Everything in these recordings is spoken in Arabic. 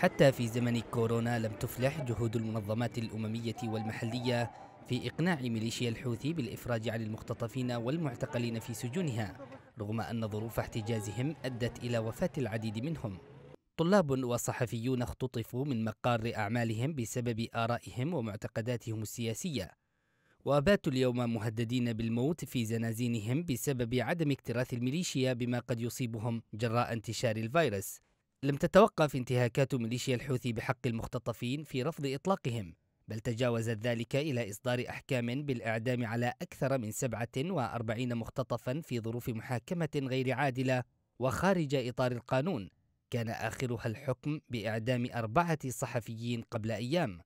حتى في زمن كورونا لم تفلح جهود المنظمات الأممية والمحلية في إقناع ميليشيا الحوثي بالإفراج عن المختطفين والمعتقلين في سجونها رغم أن ظروف احتجازهم أدت إلى وفاة العديد منهم طلاب وصحفيون اختطفوا من مقار أعمالهم بسبب آرائهم ومعتقداتهم السياسية وباتوا اليوم مهددين بالموت في زنازينهم بسبب عدم اكتراث الميليشيا بما قد يصيبهم جراء انتشار الفيروس لم تتوقف انتهاكات ميليشيا الحوثي بحق المختطفين في رفض إطلاقهم بل تجاوزت ذلك إلى إصدار أحكام بالإعدام على أكثر من 47 مختطفا في ظروف محاكمة غير عادلة وخارج إطار القانون كان آخرها الحكم بإعدام أربعة صحفيين قبل أيام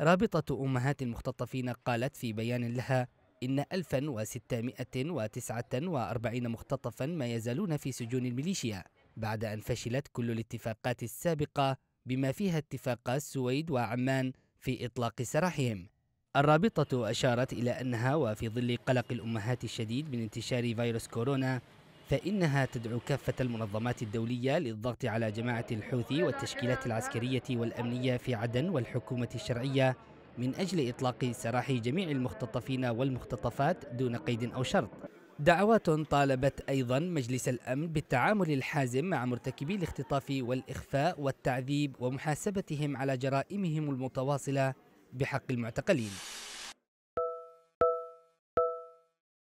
رابطة أمهات المختطفين قالت في بيان لها إن 1649 مختطفا ما يزالون في سجون الميليشيا بعد أن فشلت كل الاتفاقات السابقة بما فيها اتفاق السويد وعمان في إطلاق سراحهم الرابطة أشارت إلى أنها وفي ظل قلق الأمهات الشديد من انتشار فيروس كورونا فإنها تدعو كافة المنظمات الدولية للضغط على جماعة الحوثي والتشكيلات العسكرية والأمنية في عدن والحكومة الشرعية من أجل إطلاق سراح جميع المختطفين والمختطفات دون قيد أو شرط دعوات طالبت أيضا مجلس الأمن بالتعامل الحازم مع مرتكبي الاختطاف والإخفاء والتعذيب ومحاسبتهم على جرائمهم المتواصلة بحق المعتقلين